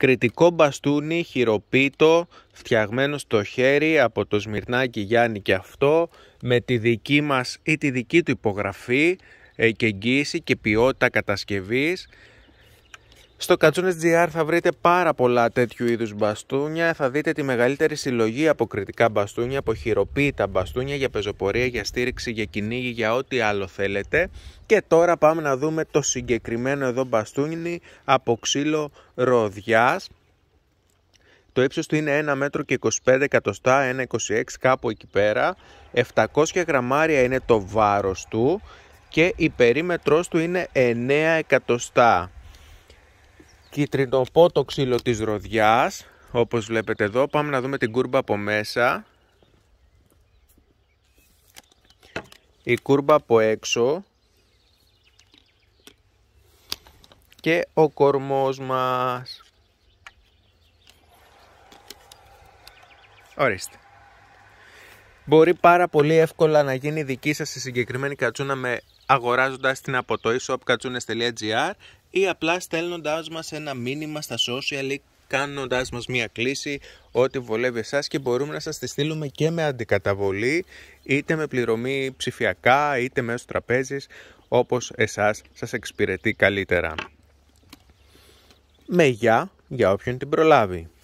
Κριτικό μπαστούνι, χειροποίητο, φτιαγμένο στο χέρι από το Σμυρνάκι Γιάννη και αυτό, με τη δική μας ή τη δική του υπογραφή ε, και εγγύηση και ποιότητα κατασκευής στο GR θα βρείτε πάρα πολλά τέτοιου είδους μπαστούνια. Θα δείτε τη μεγαλύτερη συλλογή από κριτικά μπαστούνια, από χειροποίητα μπαστούνια για πεζοπορία, για στήριξη, για κυνήγι, για ό,τι άλλο θέλετε. Και τώρα πάμε να δούμε το συγκεκριμένο εδώ μπαστούνι από ξύλο ροδιάς. Το ύψος του είναι 1 μέτρο και 25 εκατοστά, 1,26 κάπου εκεί πέρα. 700 γραμμάρια είναι το βάρος του και η περίμετρος του είναι 9 εκατοστά. Κίτρινο το ξύλο της ροδιάς όπως βλέπετε εδώ πάμε να δούμε την κούρμπα από μέσα η κούρμπα από έξω και ο κορμός μας ορίστε μπορεί πάρα πολύ εύκολα να γίνει δική σας η συγκεκριμένη κατσούνα με αγοράζοντας την από το e-shop ή απλά στέλνοντάς μας ένα μήνυμα στα social ή κάνοντάς μας μια κλίση ό,τι βολεύει εσάς και μπορούμε να σας τη στείλουμε και με αντικαταβολή είτε με πληρωμή ψηφιακά είτε μέσω τραπέζης όπως εσάς σας εξυπηρετεί καλύτερα. Με για όποιον την προλάβει.